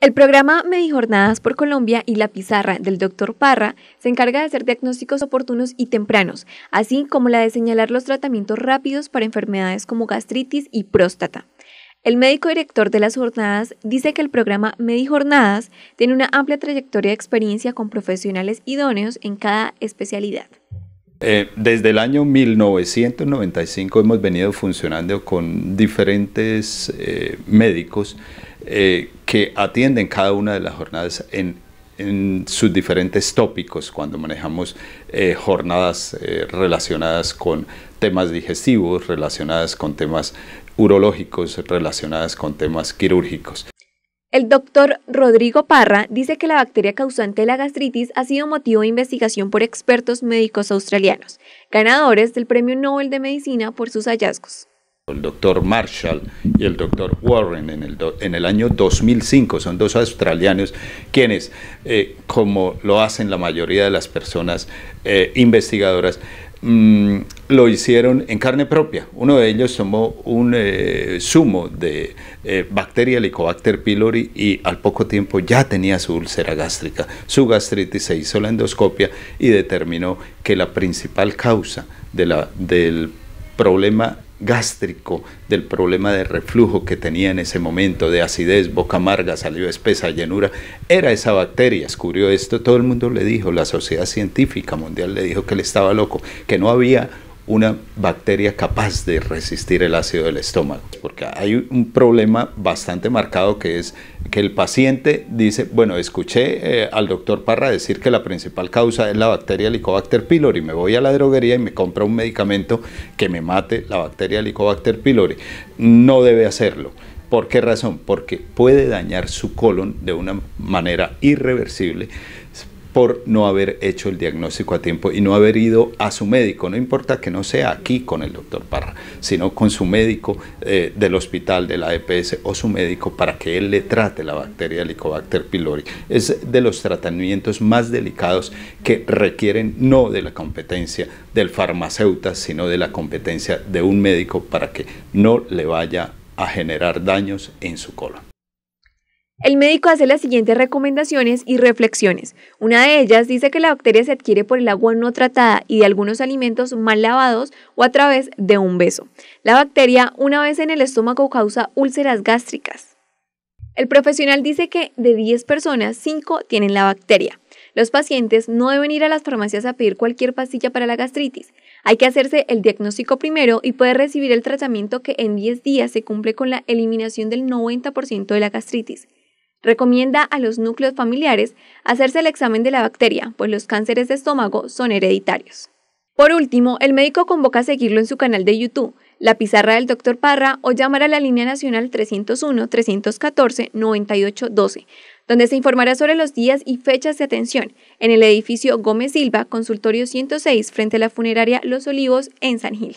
El programa Medijornadas por Colombia y la pizarra del doctor Parra se encarga de hacer diagnósticos oportunos y tempranos, así como la de señalar los tratamientos rápidos para enfermedades como gastritis y próstata. El médico director de las jornadas dice que el programa Medijornadas tiene una amplia trayectoria de experiencia con profesionales idóneos en cada especialidad. Eh, desde el año 1995 hemos venido funcionando con diferentes eh, médicos eh, que atienden cada una de las jornadas en, sus diferentes tópicos cuando manejamos eh, jornadas eh, relacionadas con temas digestivos, relacionadas con temas urológicos, relacionadas con temas quirúrgicos. El doctor Rodrigo Parra dice que la bacteria causante de la gastritis ha sido motivo de investigación por expertos médicos australianos, ganadores del Premio Nobel de Medicina por sus hallazgos el doctor Marshall y el doctor Warren en el, en el año 2005. Son dos australianos quienes, eh, como lo hacen la mayoría de las personas eh, investigadoras, mm, lo hicieron en carne propia. Uno de ellos tomó un eh, zumo de bacteria Helicobacter pylori y al poco tiempo ya tenía su úlcera gástrica. Su gastritis se hizo la endoscopia y determinó que la principal causa de la, del problema gástrico, del problema de reflujo que tenía en ese momento, de acidez, boca amarga, salió espesa, llenura, era esa bacteria, descubrió esto, todo el mundo le dijo, la sociedad científica mundial le dijo que él estaba loco, que no había una bacteria capaz de resistir el ácido del estómago. Porque hay un problema bastante marcado que es que el paciente dice, bueno, escuché eh, al doctor Parra decir que la principal causa es la bacteria Helicobacter pylori, me voy a la droguería y me compro un medicamento que me mate la bacteria Helicobacter pylori. No debe hacerlo. ¿Por qué razón? Porque puede dañar su colon de una manera irreversible, por no haber hecho el diagnóstico a tiempo y no haber ido a su médico, no importa que no sea aquí con el doctor Parra, sino con su médico eh, del hospital, de la EPS o su médico para que él le trate la bacteria Helicobacter pylori. Es de los tratamientos más delicados que requieren no de la competencia del farmacéutico, sino de la competencia de un médico para que no le vaya a generar daños en su colon. El médico hace las siguientes recomendaciones y reflexiones. Una de ellas dice que la bacteria se adquiere por el agua no tratada y de algunos alimentos mal lavados o a través de un beso. La bacteria, una vez en el estómago, causa úlceras gástricas. El profesional dice que de 10 personas, 5 tienen la bacteria. Los pacientes no deben ir a las farmacias a pedir cualquier pastilla para la gastritis. Hay que hacerse el diagnóstico primero y puede recibir el tratamiento que en 10 días se cumple con la eliminación del 90% de la gastritis. Recomienda a los núcleos familiares hacerse el examen de la bacteria, pues los cánceres de estómago son hereditarios. Por último, el médico convoca a seguirlo en su canal de YouTube, La Pizarra del Dr. Parra, o llamar a la línea nacional 301-314-9812, donde se informará sobre los días y fechas de atención en el edificio Gómez Silva, consultorio 106, frente a la funeraria Los Olivos, en San Gil.